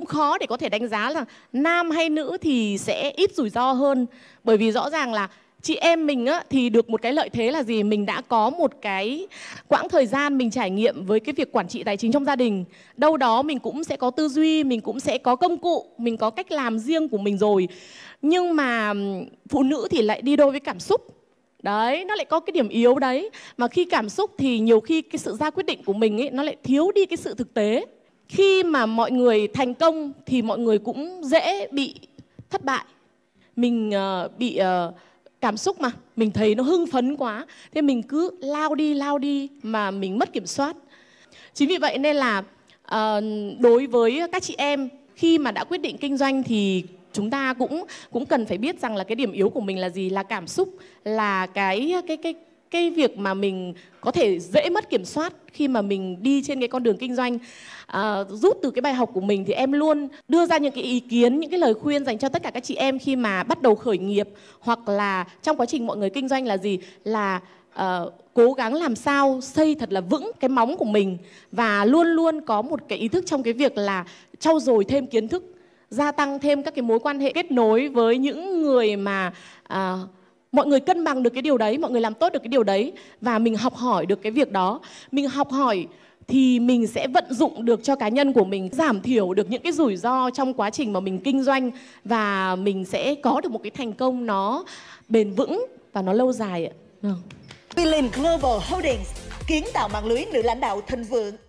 cũng khó để có thể đánh giá là nam hay nữ thì sẽ ít rủi ro hơn bởi vì rõ ràng là chị em mình á, thì được một cái lợi thế là gì mình đã có một cái quãng thời gian mình trải nghiệm với cái việc quản trị tài chính trong gia đình đâu đó mình cũng sẽ có tư duy mình cũng sẽ có công cụ mình có cách làm riêng của mình rồi nhưng mà phụ nữ thì lại đi đôi với cảm xúc đấy nó lại có cái điểm yếu đấy mà khi cảm xúc thì nhiều khi cái sự ra quyết định của mình ấy nó lại thiếu đi cái sự thực tế khi mà mọi người thành công thì mọi người cũng dễ bị thất bại mình uh, bị uh, cảm xúc mà mình thấy nó hưng phấn quá thế mình cứ lao đi lao đi mà mình mất kiểm soát chính vì vậy nên là uh, đối với các chị em khi mà đã quyết định kinh doanh thì chúng ta cũng cũng cần phải biết rằng là cái điểm yếu của mình là gì là cảm xúc là cái cái cái cái việc mà mình có thể dễ mất kiểm soát khi mà mình đi trên cái con đường kinh doanh à, rút từ cái bài học của mình thì em luôn đưa ra những cái ý kiến những cái lời khuyên dành cho tất cả các chị em khi mà bắt đầu khởi nghiệp hoặc là trong quá trình mọi người kinh doanh là gì là uh, cố gắng làm sao xây thật là vững cái móng của mình và luôn luôn có một cái ý thức trong cái việc là trau dồi thêm kiến thức gia tăng thêm các cái mối quan hệ kết nối với những người mà uh, mọi người cân bằng được cái điều đấy mọi người làm tốt được cái điều đấy và mình học hỏi được cái việc đó mình học hỏi thì mình sẽ vận dụng được cho cá nhân của mình giảm thiểu được những cái rủi ro trong quá trình mà mình kinh doanh và mình sẽ có được một cái thành công nó bền vững và nó lâu dài ạ. Bilin vâng. Global Holdings kiến tạo mạng lưới nữ lãnh đạo thịnh vượng